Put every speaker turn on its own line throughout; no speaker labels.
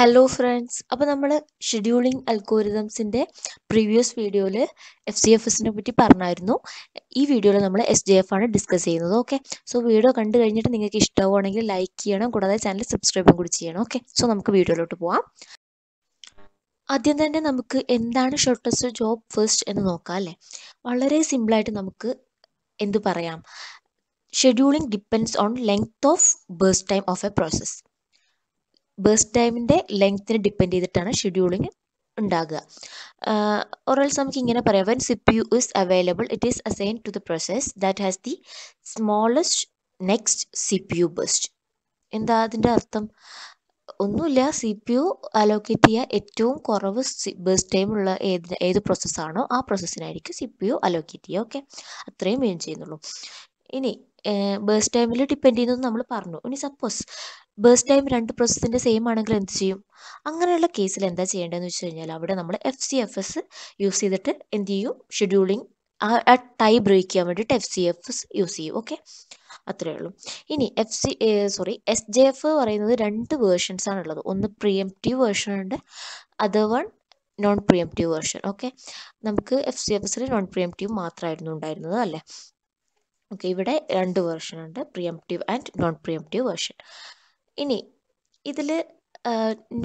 Hello friends അപ്പോൾ നമ്മൾ scheduling അൽഗോരിതംസിൻ്റെ പ്രീവിയസ് വീഡിയോയിൽ എഫ് സി എഫ് എസിനെ പറ്റി പറഞ്ഞായിരുന്നു ഈ വീഡിയോയിൽ നമ്മൾ എസ് ജി എഫ് ആണ് ഡിസ്കസ് ചെയ്യുന്നത് ഓക്കെ സോ വീഡിയോ കണ്ടു കഴിഞ്ഞിട്ട് നിങ്ങൾക്ക് ഇഷ്ടമാവുകയാണെങ്കിൽ ലൈക്ക് ചെയ്യണം കൂടാതെ ചാനൽ സബ്സ്ക്രൈബും കൂടി ചെയ്യണം ഓക്കെ സോ നമുക്ക് വീഡിയോയിലോട്ട് പോവാം ആദ്യം തന്നെ നമുക്ക് എന്താണ് ഷോർട്ടസ്റ്റ് ജോബ് ഫസ്റ്റ് എന്ന് നോക്കാം അല്ലേ വളരെ സിമ്പിളായിട്ട് നമുക്ക് എന്ത് പറയാം scheduling depends on length of burst time of a process burst ടൈമിൻ്റെ ലെങ്ത്തിനെ ഡിപ്പെൻഡ് ചെയ്തിട്ടാണ് ഷെഡ്യൂളിങ് ഉണ്ടാകുക ഓറൽസ് നമുക്ക് ഇങ്ങനെ പറയാം when C P U is available it is assign to the process that has the smallest next C P U burst എന്താ അതിൻ്റെ അർത്ഥം ഒന്നുമില്ല സി പി യു അലോക്കേറ്റ് ചെയ്യുക ഏറ്റവും കുറവ് ബേസ് ടൈമുള്ള ഏത് ഏത് പ്രോസസ്സാണോ ആ പ്രോസസ്സിനായിരിക്കും സി പി യു അലോക്കേറ്റ് ചെയ്യുക ഓക്കെ അത്രയും വേണം ചെയ്യുന്നുള്ളൂ ഇനി ബേസ് ടൈമിൽ ഡിപ്പെൻഡ് ചെയ്യുന്നതെന്ന് നമ്മൾ പറഞ്ഞു ഇനി സപ്പോസ് ബേസ് ടൈം രണ്ട് പ്രോസസ്സിൻ്റെ സെയിം ആണെങ്കിൽ എന്ത് ചെയ്യും അങ്ങനെയുള്ള കേസിൽ എന്താ ചെയ്യേണ്ടതെന്ന് വെച്ച് കഴിഞ്ഞാൽ അവിടെ നമ്മൾ F C F S use ചെയ്തിട്ട് എന്ത് ചെയ്യും ഷെഡ്യൂളിങ് ആ ടൈ ബ്രേക്ക് ചെയ്യാൻ വേണ്ടിയിട്ട് F C F S use ചെയ്യും ഓക്കെ അത്രയേ ഉള്ളൂ ഇനി F C sorry S J F പറയുന്നത് രണ്ട് വേർഷൻസ് ആണുള്ളത് ഒന്ന് പ്രിയംറ്റീവ് വേർഷൻ ഉണ്ട് other one non preemptive version okay നമുക്ക് എഫ് സി എഫ് എസിൽ നോൺ പ്രിയംറ്റീവ് മാത്രമായിരുന്നു ഉണ്ടായിരുന്നത് അല്ലേ ഓക്കെ ഇവിടെ രണ്ട് വേർഷൻ ഉണ്ട് preemptive and non preemptive version ഇനി ഇതിൽ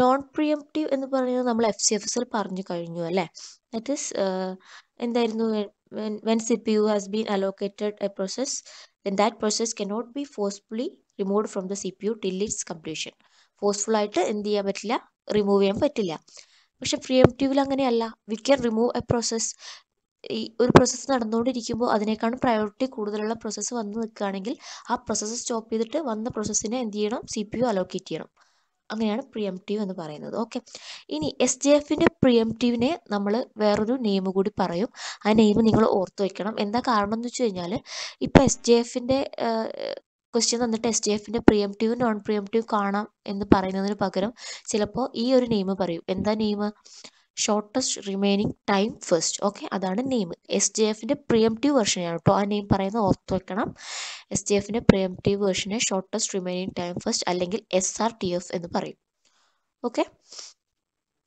നോൺ പ്രിയംപ്റ്റീവ് എന്ന് പറയുന്നത് നമ്മൾ എഫ് സി എഫ് എസിൽ പറഞ്ഞു കഴിഞ്ഞു അല്ലേ ദറ്റ് ഈസ് എന്തായിരുന്നു when C P U has been allocated a process then that process cannot be forcefully remove from the C P U till its completion forceful ആയിട്ട് എന്ത് ചെയ്യാൻ പറ്റില്ല റിമൂവ് ചെയ്യാൻ പറ്റില്ല പക്ഷെ പ്രിയംപ്റ്റീവിൽ അങ്ങനെയല്ല we can remove a process ഈ ഒരു പ്രോസസ്സ് നടന്നുകൊണ്ടിരിക്കുമ്പോൾ അതിനേക്കാളും പ്രയോറിറ്റി കൂടുതലുള്ള പ്രോസസ്സ് വന്ന് നിൽക്കുകയാണെങ്കിൽ ആ പ്രോസസ്സ് സ്റ്റോപ്പ് ചെയ്തിട്ട് വന്ന പ്രോസസ്സിനെ എന്ത് ചെയ്യണം സി പി യു അലോക്കേറ്റ് ചെയ്യണം അങ്ങനെയാണ് പ്രിയംറ്റീവ് എന്ന് പറയുന്നത് ഓക്കെ ഇനി എസ് ജെ എഫിൻ്റെ പ്രിയംറ്റീവിനെ നമ്മൾ വേറൊരു നെയിം കൂടി പറയും ആ നെയിം നിങ്ങൾ ഓർത്ത് വയ്ക്കണം എന്താ കാരണം എന്ന് വെച്ച് കഴിഞ്ഞാൽ ഇപ്പോൾ എസ് ജെ എഫിൻ്റെ ക്വസ്റ്റ്യൻ തന്നിട്ട് എസ് ഡി എഫിൻ്റെ പ്രിയംറ്റീവ് നോൺ പ്രിയംറ്റീവ് കാണാം എന്ന് പറയുന്നതിന് പകരം ചിലപ്പോൾ ഈ ഒരു നെയിം പറയും എന്താ name shortest remaining time first okay അതാണ് നെയിം എസ് ജി എഫിൻ്റെ പ്രിയംറ്റീവ് വേർഷനാണ് കേട്ടോ ആ നെയിം പറയുന്നത് ഓർത്ത് വെക്കണം എസ് ജി എഫിൻ്റെ പ്രിയംറ്റീവ് വേർഷനെ ഷോർട്ടസ്റ്റ് റിമൈനിങ് ടൈം ഫസ്റ്റ് അല്ലെങ്കിൽ എസ് ആർ ടി എഫ് എന്ന് പറയും ഓക്കെ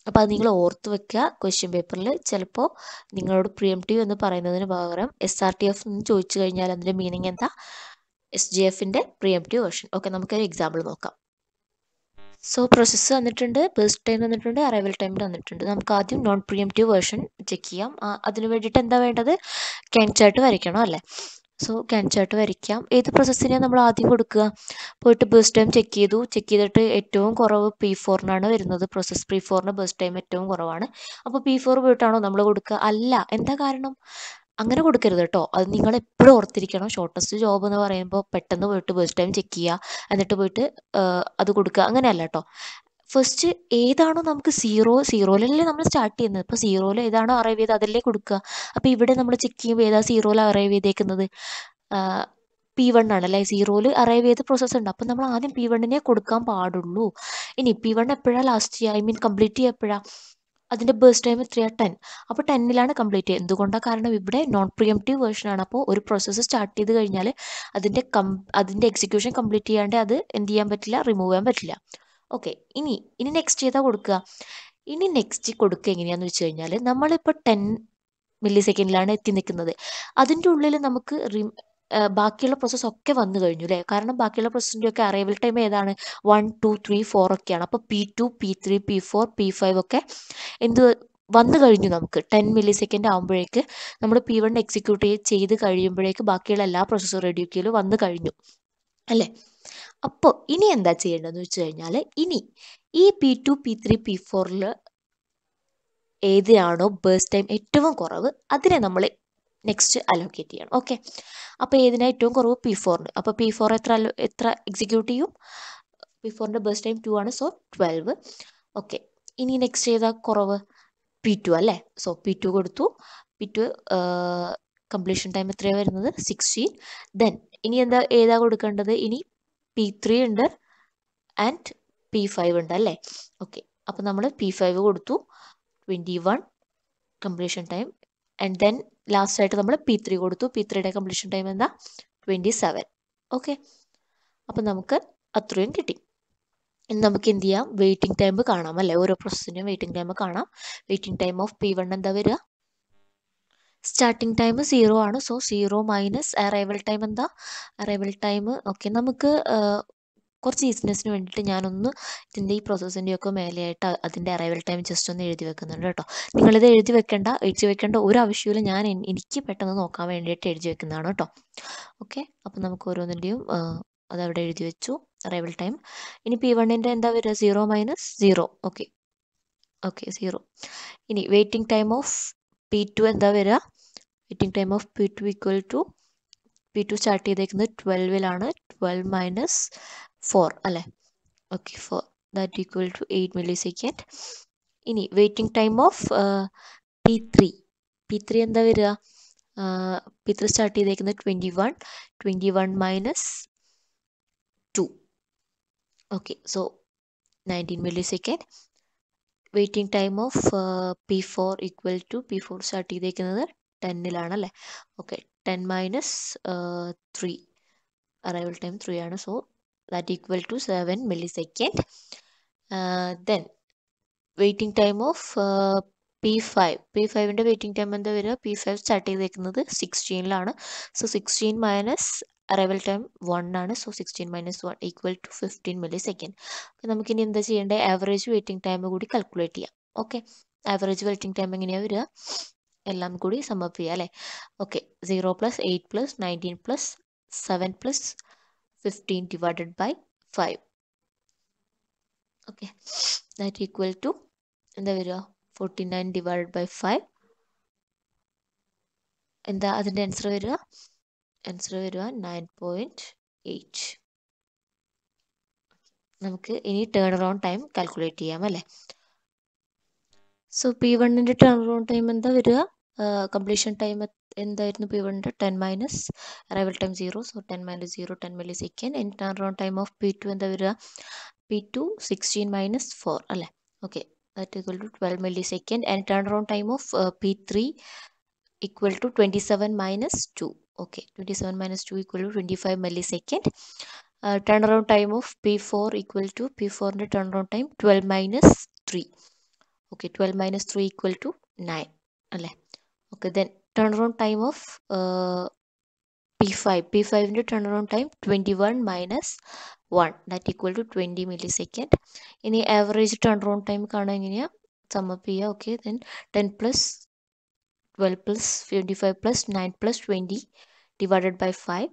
അപ്പോൾ അത് നിങ്ങൾ ഓർത്ത് വെക്കുക ക്വസ്റ്റ്യൻ പേപ്പറിൽ ചിലപ്പോൾ നിങ്ങളോട് പ്രിയംറ്റീവ് എന്ന് പറയുന്നതിന് പകരം എസ് ആർ ടി എഫ് എന്ന് ചോദിച്ചു കഴിഞ്ഞാൽ അതിൻ്റെ മീനിങ് എന്താ എസ് ജി എഫിൻ്റെ പ്രിയംറ്റീവ് വേർഷൻ ഓക്കെ നമുക്കൊരു എക്സാമ്പിൾ നോക്കാം സോ പ്രോസസ്സ് തന്നിട്ടുണ്ട് ബേസ്റ്റ് ടൈം തന്നിട്ടുണ്ട് അറൈവൽ ടൈം തന്നിട്ടുണ്ട് നമുക്ക് ആദ്യം നോൺ പ്രിയംറ്റീവ് വേർഷൻ ചെക്ക് ചെയ്യാം അതിന് വേണ്ടിയിട്ട് എന്താ വേണ്ടത് ക്യാൻചാർട്ട് വരയ്ക്കണം അല്ലേ സോ ക്യാൻചാർട്ട് വരയ്ക്കാം ഏത് പ്രോസസ്സിനെയാണ് നമ്മൾ ആദ്യം കൊടുക്കുക പോയിട്ട് ബേസ്റ്റ് ടൈം ചെക്ക് ചെയ്തു ചെക്ക് ചെയ്തിട്ട് ഏറ്റവും കുറവ് പി ഫോറിനാണ് വരുന്നത് പ്രോസസ് പി ഫോറിന് ബേസ്റ്റ് ടൈം ഏറ്റവും കുറവാണ് അപ്പോൾ പി ഫോർ പോയിട്ടാണോ നമ്മൾ കൊടുക്കുക അല്ല എന്താ കാരണം അങ്ങനെ കൊടുക്കരുത് കേട്ടോ അത് നിങ്ങൾ എപ്പോഴും ഓർത്തിരിക്കണം ഷോർട്ടസ്റ്റ് ജോബ് എന്ന് പറയുമ്പോൾ പെട്ടെന്ന് പോയിട്ട് ബസ് ടൈം ചെക്ക് ചെയ്യുക എന്നിട്ട് പോയിട്ട് അത് കൊടുക്കുക അങ്ങനെയല്ല കേട്ടോ ഫസ്റ്റ് ഏതാണോ നമുക്ക് സീറോ സീറോയിലല്ലേ നമ്മൾ സ്റ്റാർട്ട് ചെയ്യുന്നത് ഇപ്പോൾ സീറോയിൽ ഏതാണോ അറൈവ് ചെയ്ത് അതല്ലേ കൊടുക്കുക അപ്പോൾ ഇവിടെ നമ്മൾ ചെക്ക് ചെയ്യുമ്പോൾ ഏതാ സീറോയിൽ അറൈവ് ചെയ്തേക്കുന്നത് പി വൺ ആണല്ലേ സീറോയിൽ അറൈവ് ചെയ്ത പ്രോസസ്സ് ഉണ്ട് അപ്പം നമ്മൾ ആദ്യം പി വണ്ണിനെ കൊടുക്കാൻ പാടുള്ളൂ ഇനി പി വൺ എപ്പോഴാണ് ലാസ്റ്റ് ചെയ്യുക ഐ മീൻ കംപ്ലീറ്റ് ചെയ്യുക എപ്പോഴാണ് അതിൻ്റെ ബേസ് ടൈം എത്രയാണ് ടെൻ അപ്പോൾ ടെന്നിലാണ് കംപ്ലീറ്റ് ചെയ്യുക എന്തുകൊണ്ടാണ് കാരണം ഇവിടെ നോൺ പ്രിയംറ്റീവ് വേർഷനാണ് അപ്പോൾ ഒരു പ്രോസസ്സ് സ്റ്റാർട്ട് ചെയ്ത് കഴിഞ്ഞാൽ അതിൻ്റെ കം അതിൻ്റെ എക്സിക്യൂഷൻ കംപ്ലീറ്റ് ചെയ്യാണ്ട് അത് എന്ത് ചെയ്യാൻ പറ്റില്ല റിമൂവ് ചെയ്യാൻ പറ്റില്ല ഓക്കെ ഇനി ഇനി നെക്സ്റ്റ് ചെയ്താൽ കൊടുക്കുക ഇനി നെക്സ്റ്റ് കൊടുക്കുക എങ്ങനെയാന്ന് വെച്ച് കഴിഞ്ഞാൽ നമ്മളിപ്പോൾ ടെൻ മില്ലി സെക്കൻഡിലാണ് എത്തി നിൽക്കുന്നത് അതിൻ്റെ ഉള്ളിൽ നമുക്ക് റി ബാക്കിയുള്ള പ്രോസസ്സ് ഒക്കെ വന്നു കഴിഞ്ഞു അല്ലേ കാരണം ബാക്കിയുള്ള പ്രോസസ്സിൻ്റെ ഒക്കെ അറൈവൽ ടൈം ഏതാണ് വൺ ടു ത്രീ ഫോർ ഒക്കെയാണ് അപ്പോൾ P two P three P four P five ഒക്കെ എന്ത് വന്നു കഴിഞ്ഞു നമുക്ക് ടെൻ മില്ലി സെക്കൻഡ് ആകുമ്പോഴേക്ക് നമ്മൾ പി വൺ എക്സിക്യൂട്ട് ചെയ്ത് കഴിയുമ്പോഴേക്ക് ബാക്കിയുള്ള എല്ലാ പ്രോസസ്സും റെഡ്യൂക്കിയിലും വന്നു കഴിഞ്ഞു അല്ലേ അപ്പോൾ ഇനി എന്താ ചെയ്യേണ്ടതെന്ന് വെച്ച് കഴിഞ്ഞാൽ ഇനി ഈ P two P three P ഫോറിൽ ഏതിനാണോ ബേസ് ടൈം ഏറ്റവും കുറവ് അതിനെ നമ്മൾ നെക്സ്റ്റ് അലോക്കേറ്റ് ചെയ്യണം ഓക്കെ അപ്പോൾ ഏതിനാ ഏറ്റവും കുറവ് പി ഫോറിന് അപ്പോൾ പി ഫോർ എത്ര എത്ര എക്സിക്യൂട്ട് ചെയ്യും പി ഫോറിൻ്റെ ബസ് ടൈം ടു ആണ് സോ ട്വൽവ് ഓക്കെ ഇനി നെക്സ്റ്റ് ഏതാ കുറവ് പി ടു അല്ലേ സോ പി ടു കൊടുത്തു പി ടു കംപ്ലീഷൻ ടൈം എത്രയാണ് വരുന്നത് സിക്സ്റ്റീൻ ദെൻ ഇനി എന്താ ഏതാ കൊടുക്കേണ്ടത് ഇനി പി ത്രീ ഉണ്ട് ആൻഡ് പി ഫൈവ് ഉണ്ട് അല്ലേ ഓക്കെ അപ്പോൾ നമ്മൾ പി ഫൈവ് കൊടുത്തു twenty one completion time and then last ആയിട്ട് നമ്മൾ പി ത്രീ കൊടുത്തു പി ത്രീയുടെ കംപ്ലീഷൻ ടൈം എന്താ ട്വൻറ്റി സെവൻ ഓക്കെ അപ്പം നമുക്ക് അത്രയും കിട്ടി ഇനി നമുക്ക് എന്ത് ചെയ്യാം വെയിറ്റിംഗ് ടൈം കാണാം അല്ലേ ഓരോ പ്രോസസ്സിനും വെയിറ്റിംഗ് ടൈം കാണാം waiting time of P one എന്താ വരിക സ്റ്റാർട്ടിംഗ് ടൈം സീറോ ആണ് so zero minus arrival time എന്താ അറൈവൽ ടൈം ഓക്കെ നമുക്ക് കുറച്ച് ഈസിനെസ്സിന് വേണ്ടിയിട്ട് ഞാനൊന്ന് ഇതിൻ്റെ ഈ പ്രോസസ്സിൻ്റെയൊക്കെ മേലെയായിട്ട് അതിൻ്റെ അറൈവൽ ടൈം ജസ്റ്റ് ഒന്ന് എഴുതി വെക്കുന്നുണ്ട് കേട്ടോ നിങ്ങളിത് എഴുതി വെക്കേണ്ട എഴുതി വെക്കേണ്ട ഒരു ആവശ്യമില്ല ഞാൻ എനിക്ക് പെട്ടെന്ന് നോക്കാൻ വേണ്ടിയിട്ട് എഴുതി വെക്കുന്നതാണ് കേട്ടോ ഓക്കെ അപ്പം നമുക്ക് ഓരോന്നിൻ്റെയും അതവിടെ എഴുതി വെച്ചു അറൈവൽ ടൈം ഇനി പി വണ്ണിൻ്റെ എന്താ വരിക zero minus zero okay okay zero ഇനി waiting time of P two എന്താ വരിക waiting time of P two equal to P two start ചെയ്തേക്കുന്നത് ട്വൽവിലാണ് ട്വൽവ് മൈനസ് ഫോർ അല്ലേ okay four that equal to eight milli second ഇനി waiting time of P three P three എന്താ വരിക P three start ചെയ്തേക്കുന്നത് twenty one twenty one minus two okay so nineteen milli second waiting time of P four equal to P four start ചെയ്തേക്കുന്നത് ടെന്നിലാണ് അല്ലേ okay ten minus three arrival time three ആണ് so that equal to 7 millisecond uh, then waiting time of P five P ഫൈവിൻ്റെ waiting time എന്താ വരിക P five start ചെയ്തേക്കുന്നത് സിക്സ്റ്റീനിലാണ് so sixteen minus arrival time one ആണ് so sixteen minus one equal to fifteen milli second അപ്പം നമുക്കിനി എന്താ ചെയ്യേണ്ടത് ആവറേജ് വെയിറ്റിംഗ് ടൈം കൂടി കാൽക്കുലേറ്റ് ചെയ്യാം ഓക്കെ ആവറേജ് വെയിറ്റിംഗ് ടൈം എങ്ങനെയാണ് വരിക എല്ലാം കൂടി സമ്മപ്പ് ചെയ്യുക അല്ലേ okay zero plus eight plus nineteen plus seven plus 15 divided by 5 okay that equal to എന്താ വരിക forty nine divide by five എന്താ അതിൻ്റെ ആൻസർ വരിക ആൻസർ വരിക നയൻ പോയിൻറ്റ് എയ്റ്റ് നമുക്ക് ഇനി ടേൺ അറൗണ്ട് ടൈം കാൽക്കുലേറ്റ് ചെയ്യാം അല്ലേ സോ പി വണ്ണിൻ്റെ ടേൺ അറൗണ്ട് ടൈം എന്താ വരിക കംപ്ലീഷൻ ടൈം എന്തായിരുന്നു പി വണ്ണിൻ്റെ ten minus arrival time zero so ten minus zero ten milli second and turn round time of P two എന്താ വരിക P two sixteen minus four അല്ലേ okay that equal to twelve milli second and turn round time of P three equal to twenty seven minus two okay twenty seven minus two equal to twenty five milli second turn round time of P four equal to P ഫോറിൻ്റെ turn round time twelve minus three okay twelve minus three equal to nine അല്ലേ okay then turnaround time of P5. P5 into turnaround time 21 minus 1 that equal to 20 millisecond. In average turnaround time, kaana sum up here, okay, then 10 plus 12 plus 55 plus 9 plus 20 divided by 5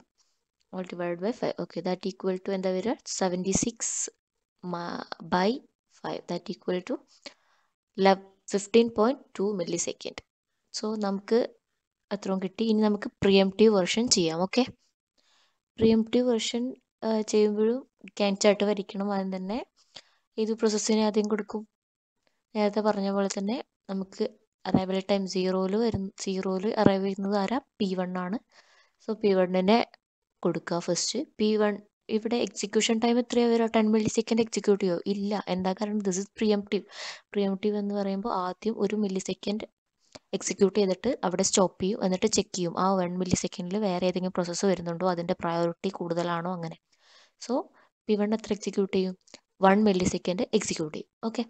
all divided by 5 okay that equal to in the mirror 76 by 5 that equal to 15.2 millisecond so namke അത്രയും കിട്ടി ഇനി നമുക്ക് preemptive version ചെയ്യാം ഓക്കെ preemptive version ചെയ്യുമ്പോഴും chart വരയ്ക്കണം ആദ്യം തന്നെ ഏത് പ്രോസസ്സിന് ആദ്യം കൊടുക്കും നേരത്തെ പറഞ്ഞ പോലെ തന്നെ നമുക്ക് അറൈവൽ ടൈം സീറോയില് വരുന്ന സീറോയില് അറൈവ് ചെയ്യുന്നത് ആരാ പി വൺ ആണ് സോ പി വണ്ണിനെ കൊടുക്കുക ഫസ്റ്റ് പി വൺ ഇവിടെ എക്സിക്യൂഷൻ ടൈം എത്രയാണ് വരിക ടെൻ മില്ലി സെക്കൻഡ് എക്സിക്യൂട്ട് ചെയ്യുമോ ഇല്ല എന്താ കാരണം ദിസ് ഇസ് പ്രിയംപ്റ്റീവ് പ്രിയംപ്റ്റീവ് എന്ന് പറയുമ്പോൾ ആദ്യം ഒരു മില്ലി സെക്കൻഡ് എക്സിക്യൂട്ട് ചെയ്തിട്ട് അവിടെ സ്റ്റോപ്പ് ചെയ്യും എന്നിട്ട് ചെക്ക് ചെയ്യും ആ വൺ മില്ലി സെക്കൻഡിൽ വേറെ ഏതെങ്കിലും പ്രോസസ്സ് വരുന്നുണ്ടോ അതിൻ്റെ പ്രയോറിറ്റി കൂടുതലാണോ അങ്ങനെ സോ പി വൺ എത്ര എക്സിക്യൂട്ട് ചെയ്യും വൺ മില്ലി സെക്കൻഡ് എക്സിക്യൂട്ട് ചെയ്യും okay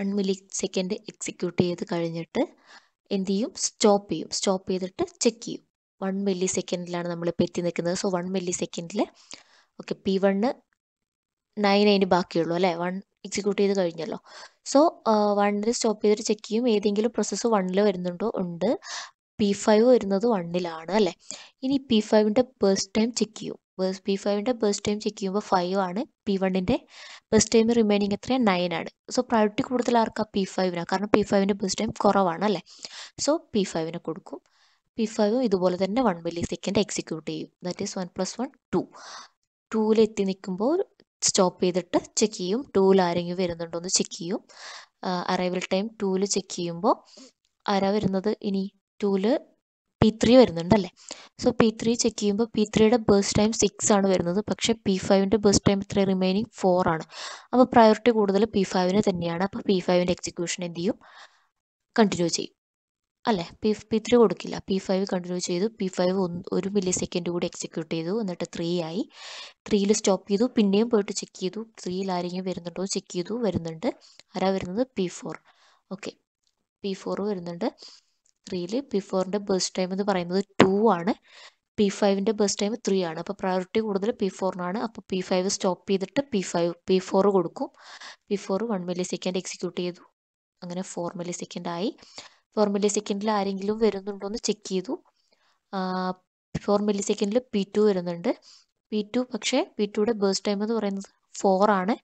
one milli second execute ചെയ്ത് കഴിഞ്ഞിട്ട് എന്ത് ചെയ്യും സ്റ്റോപ്പ് ചെയ്യും സ്റ്റോപ്പ് ചെയ്തിട്ട് ചെക്ക് ചെയ്യും വൺ മില്ലി സെക്കൻഡിലാണ് നമ്മളിപ്പോൾ എത്തി നിൽക്കുന്നത് സോ വൺ മില്ലി സെക്കൻഡിൽ ഓക്കെ പി വണ്ണ് നയൻ അതിന് ബാക്കിയുള്ളൂ അല്ലേ വൺ എക്സിക്യൂട്ട് ചെയ്ത് കഴിഞ്ഞല്ലോ സോ വണ്ണിൽ സ്റ്റോപ്പ് ചെയ്തിട്ട് ചെക്ക് ചെയ്യും ഏതെങ്കിലും പ്രോസസ്സ് വണ്ണിൽ വരുന്നുണ്ടോ ഉണ്ട് പി ഫൈവ് വരുന്നത് വണ്ണിലാണ് അല്ലേ ഇനി പി ഫൈവിൻ്റെ ബസ്റ്റ് ടൈം ചെക്ക് ചെയ്യും ബേഴ്സ് പി ഫൈവിൻ്റെ ബസ്റ്റ് ടൈം ചെക്ക് ചെയ്യുമ്പോൾ ഫൈവ് ആണ് പി വണ്ണിൻ്റെ ബസ്റ്റ് ടൈം റിമൈനിങ് എത്രയാണ് നയൻ ആണ് സോ പ്രയോറിറ്റി കൂടുതൽ ആർക്കാണ് പി ഫൈവിനാണ് കാരണം പി ഫൈവിൻ്റെ ബസ്റ്റ് ടൈം കുറവാണ് അല്ലേ സോ പി ഫൈവിനെ കൊടുക്കും പി ഫൈവും ഇതുപോലെ തന്നെ വൺ മില്ലി സെക്കൻഡ് എക്സിക്യൂട്ട് ചെയ്യും that is one plus one two ടൂവിലെത്തി നിൽക്കുമ്പോൾ സ്റ്റോപ്പ് ചെയ്തിട്ട് ചെക്ക് ചെയ്യും ടൂവിൽ ആരെങ്കിലും വരുന്നുണ്ടോ എന്ന് ചെക്ക് ചെയ്യും അറൈവൽ ടൈം ടൂവിൽ ചെക്ക് ചെയ്യുമ്പോൾ ആരാ വരുന്നത് ഇനി ടൂവിൽ പി ത്രീ വരുന്നുണ്ടല്ലേ സോ പി ത്രീ ചെക്ക് ചെയ്യുമ്പോൾ പി ത്രീയുടെ ബേസ് ടൈം സിക്സ് ആണ് വരുന്നത് പക്ഷേ പി ഫൈവിൻ്റെ ബേസ് ടൈം ഇത്ര റിമൈനിങ് ഫോർ ആണ് അപ്പോൾ പ്രയോറിറ്റി കൂടുതൽ പി ഫൈവിന് തന്നെയാണ് അപ്പോൾ പി ഫൈവിൻ്റെ എക്സിക്യൂഷൻ എന്ത് ചെയ്യും കണ്ടിന്യൂ ചെയ്യും അല്ലേ പി പി ത്രീ കൊടുക്കില്ല പി ഫൈവ് കണ്ടിന്യൂ ചെയ്തു പി ഫൈവ് ഒരു മില്ലി സെക്കൻഡ് കൂടി എക്സിക്യൂട്ട് ചെയ്തു എന്നിട്ട് ത്രീ ആയി ത്രീയിൽ സ്റ്റോപ്പ് ചെയ്തു പിന്നെയും പോയിട്ട് ചെക്ക് ചെയ്തു ത്രീയിൽ ആരെങ്കിലും വരുന്നുണ്ടോ ചെക്ക് ചെയ്തു വരുന്നുണ്ട് ആരാ വരുന്നത് P four okay P four വരുന്നുണ്ട് ത്രീയിൽ പി ഫോറിൻ്റെ ബേസ്റ്റ് ടൈം എന്ന് പറയുന്നത് ടു ആണ് പി ഫൈവിൻ്റെ ബസ് ടൈം ത്രീ ആണ് അപ്പോൾ പ്രയോറിറ്റി കൂടുതൽ പി ഫോറിനാണ് അപ്പോൾ പി ഫൈവ് സ്റ്റോപ്പ് ചെയ്തിട്ട് പി ഫൈവ് പി ഫോർ കൊടുക്കും P four one milli second execute ചെയ്തു അങ്ങനെ ഫോർ മില്ലി സെക്കൻഡ് ആയി ഫോർ മില്ലി സെക്കൻഡിൽ ആരെങ്കിലും വരുന്നുണ്ടോ എന്ന് ചെക്ക് ചെയ്തു ഫോർ മില്ലി സെക്കൻഡിൽ പി ടു വരുന്നുണ്ട് പി ടു പക്ഷേ പി ടുയുടെ ബേസ് ടൈം എന്ന് പറയുന്നത് ഫോർ ആണ്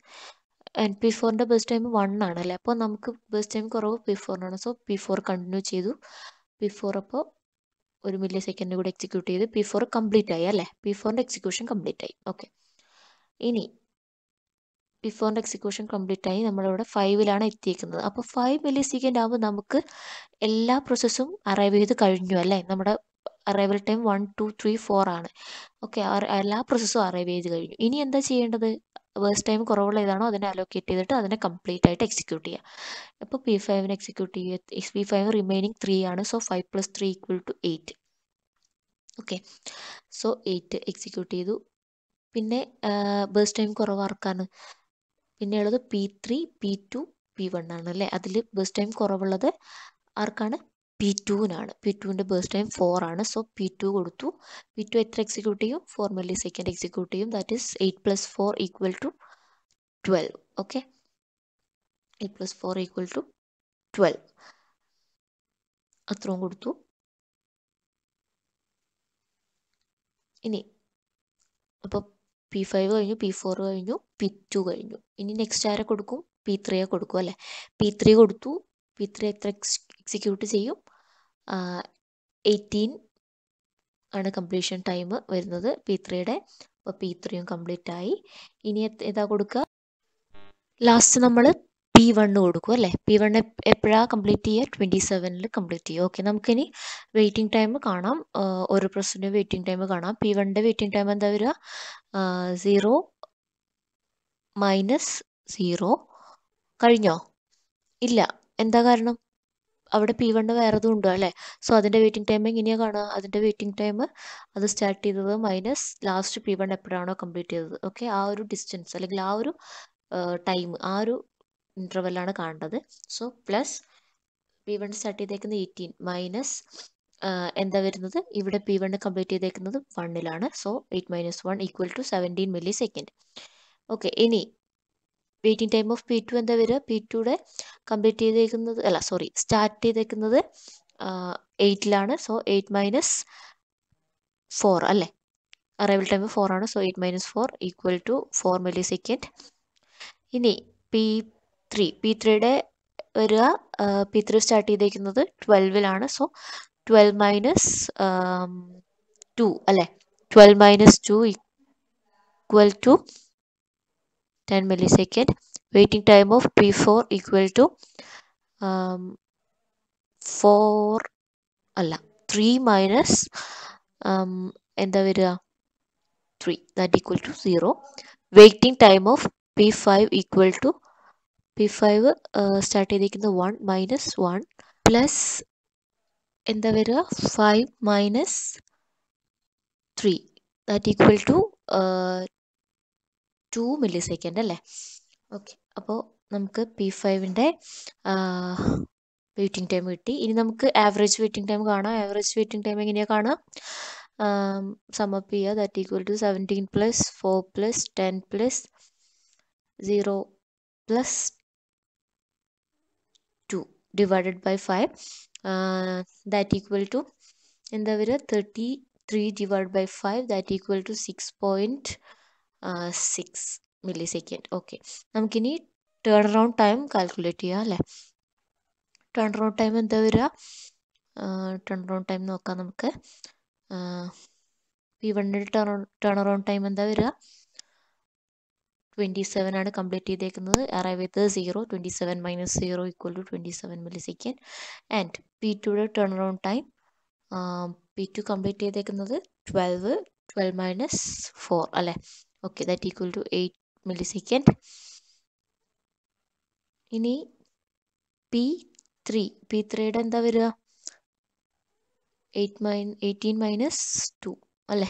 ആൻഡ് പി ഫോറിൻ്റെ ബേസ്റ്റ് ടൈം വൺ ആണ് അല്ലേ അപ്പോൾ നമുക്ക് ബേസ് ടൈം കുറവ് പി ഫോറിനാണ് സോ പി ഫോർ കണ്ടിന്യൂ ചെയ്തു പി ഫോർ അപ്പോൾ ഒരു മില്ലി സെക്കൻഡ് കൂടെ എക്സിക്യൂട്ട് ചെയ്ത് പി ഫോർ കംപ്ലീറ്റ് ആയി അല്ലേ പി ഫോറിൻ്റെ എക്സിക്യൂഷൻ കംപ്ലീറ്റ് ആയി ഓക്കെ ഇനി ബിഫോറിൻ്റെ എക്സിക്യൂഷൻ കംപ്ലീറ്റ് ആയി നമ്മളിവിടെ ഫൈവിലാണ് എത്തിയിരിക്കുന്നത് അപ്പോൾ ഫൈവ് മില്ലി സെക്കൻഡ് ആകുമ്പോൾ നമുക്ക് എല്ലാ പ്രോസസ്സും അറൈവ് ചെയ്ത് കഴിഞ്ഞു അല്ലേ നമ്മുടെ arrival time one two three four ആണ് ഓക്കെ എല്ലാ പ്രോസസ്സും അറൈവ് ചെയ്ത് കഴിഞ്ഞു ഇനി എന്താ ചെയ്യേണ്ടത് വേസ്റ്റ് ടൈം കുറവുള്ള ഏതാണോ അതിനെ അലോക്കേറ്റ് ചെയ്തിട്ട് അതിനെ കംപ്ലീറ്റ് ആയിട്ട് എക്സിക്യൂട്ട് ചെയ്യുക അപ്പോൾ പി ഫൈവിന് എക്സിക്യൂട്ട് ചെയ്യുക പി ഫൈവ് റിമൈനിങ് ത്രീ ആണ് so five plus three equal to eight okay so eight execute ചെയ്തു പിന്നെ ബേസ് ടൈം കുറവാർക്കാണ് പിന്നെ ഉള്ളത് P three P two P one ആണ് അല്ലേ അതിൽ ബേസ് ടൈം കുറവുള്ളത് ആർക്കാണ് പി ടുവിനാണ് പി ടുവിൻ്റെ ബേസ് ടൈം ഫോർ ആണ് സോ പി ടു കൊടുത്തു പി ടു എത്ര എക്സിക്യൂട്ട് ചെയ്യും ഫോർ മില്ലി സെക്കൻഡ് എക്സിക്യൂട്ട് ചെയ്യും that is eight plus four equal to twelve okay eight plus four equal to twelve അത്രയും കൊടുത്തു ഇനി അപ്പോൾ പി ഫൈവ് കഴിഞ്ഞു പി ഫോർ കഴിഞ്ഞു പി ടു കഴിഞ്ഞു ഇനി നെക്സ്റ്റ് ആരെ കൊടുക്കും പി ത്രീയെ കൊടുക്കും അല്ലേ പി ത്രീ കൊടുത്തു പി ത്രീ എത്ര എക്സിക്യൂട്ട് ചെയ്യും എയ്റ്റീൻ ആണ് കംപ്ലീഷൻ ടൈം വരുന്നത് പി ത്രീയുടെ അപ്പോൾ പി ത്രീയും കംപ്ലീറ്റ് ആയി ഇനി ഏതാ കൊടുക്കുക ലാസ്റ്റ് നമ്മൾ പി വണ്ണ് കൊടുക്കും അല്ലേ പി വണ് എപ്പോഴാണ് കംപ്ലീറ്റ് ചെയ്യുക ട്വൻറ്റി സെവനിൽ കംപ്ലീറ്റ് ചെയ്യുക ഓക്കെ നമുക്കിനി വെയിറ്റിംഗ് ടൈം കാണാം ഒരു പ്രൊസൻ്റെയും വെയിറ്റിംഗ് ടൈം കാണാം പി വണ്ണിൻ്റെ വെയിറ്റിംഗ് ടൈം എന്താ വരിക സീറോ മൈനസ് സീറോ കഴിഞ്ഞോ ഇല്ല എന്താ കാരണം അവിടെ പി വണ് വേറെതും ഉണ്ടോ അല്ലേ സോ അതിൻ്റെ വെയിറ്റിംഗ് ടൈം എങ്ങനെയാണ് കാണുക അതിൻ്റെ വെയിറ്റിംഗ് ടൈം അത് സ്റ്റാർട്ട് ചെയ്തത് മൈനസ് ലാസ്റ്റ് പി വൺ എപ്പോഴാണോ കംപ്ലീറ്റ് ചെയ്തത് ഓക്കെ ആ ഒരു ഡിസ്റ്റൻസ് അല്ലെങ്കിൽ ആ ഒരു ടൈം ആ ഒരു ഇൻ്റർവെല്ലാണ് കാണേണ്ടത് so plus P one start ചെയ്തേക്കുന്നത് എയ്റ്റീൻ മൈനസ് എന്താ വരുന്നത് ഇവിടെ പി വണ് കംപ്ലീറ്റ് ചെയ്തേക്കുന്നത് വണ്ണിലാണ് so eight minus one equal to seventeen millisecond okay ഇനി waiting time of P two എന്താ വരിക പി ടുയുടെ കംപ്ലീറ്റ് ചെയ്തേക്കുന്നത് അല്ല സോറി സ്റ്റാർട്ട് ചെയ്തേക്കുന്നത് എയ്റ്റിലാണ് സോ എയ്റ്റ് മൈനസ് ഫോർ അല്ലേ അറൈവൽ ടൈം ഫോർ ആണ് so eight minus four equal to four milli second ഇനി പി ത്രീ പി ത്രീയുടെ വരിക പി ത്രീ സ്റ്റാർട്ട് ചെയ്തേക്കുന്നത് ട്വൽവിലാണ് സോ ട്വൽവ് മൈനസ് ടു അല്ലേ twelve minus two equal to ten milli second waiting time of P four equal to four അല്ല three minus um, എന്താ വരിക three that equal to zero waiting time of P five equal to P five start ചെയ്തിരിക്കുന്നത് one minus one plus എന്താ വരിക five minus three that equal to two millisecond അല്ലേ okay അപ്പോൾ നമുക്ക് P ഫൈവിൻ്റെ waiting time കിട്ടി ഇനി നമുക്ക് ആവറേജ് വെയ്റ്റിംഗ് ടൈം കാണാം ആവറേജ് വെയ്റ്റിംഗ് ടൈം എങ്ങനെയാണ് കാണാം സമപ്പ് ചെയ്യുക that equal to seventeen plus four plus ten plus zero plus divided by 5 uh, that equal to എന്താ വരിക thirty three divide by five that equal to six point six millisecond okay നമുക്കിനി turn around time calculate ചെയ്യാം അല്ലേ turn around time എന്താ വരിക turn around time നോക്കാം നമുക്ക് P വണ്ണിൽ ടേൺ ടേൺ അറൗണ്ട് ടൈം എന്താ വരിക ട്വൻറ്റി സെവൻ ആണ് കംപ്ലീറ്റ് ചെയ്തേക്കുന്നത് arrive with zero twenty seven minus zero equal to twenty seven milli second and P ടുയുടെ turn around time P two complete ചെയ്തേക്കുന്നത് twelve twelve minus four അല്ലേ okay that equal to eight milli second ഇനി P three P ത്രീയുടെ എന്താ വരിക eight മൈ eighteen minus two അല്ലേ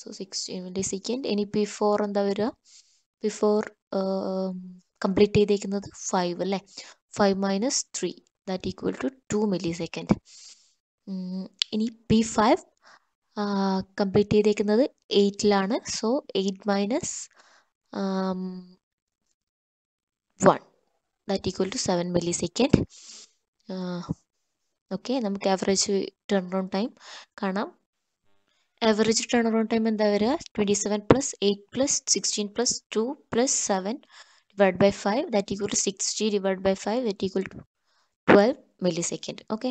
so sixteen milli second ഇനി ബിഫോർ എന്താ വരിക ബിഫോർ കംപ്ലീറ്റ് ചെയ്തേക്കുന്നത് ഫൈവ് അല്ലേ five minus three that equal to two milli second ഇനി പി ഫൈവ് കംപ്ലീറ്റ് ചെയ്തേക്കുന്നത് എയ്റ്റിലാണ് so eight minus one that equal to seven millisecond okay നമുക്ക് average turn down time കാണാം average turn around time എന്താ വരിക twenty seven plus eight plus sixteen plus two plus seven divide by five that equal to sixty divide by five that equal to twelve milli millisecond okay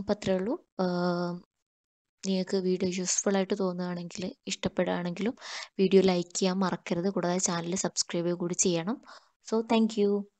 അപ്പോൾ അത്രയേ ഉള്ളൂ നിങ്ങൾക്ക് video useful ആയിട്ട് തോന്നുകയാണെങ്കിൽ ഇഷ്ടപ്പെടുകയാണെങ്കിലും video like ചെയ്യാൻ മറക്കരുത് കൂടാതെ channel subscribe കൂടി ചെയ്യണം സോ താങ്ക്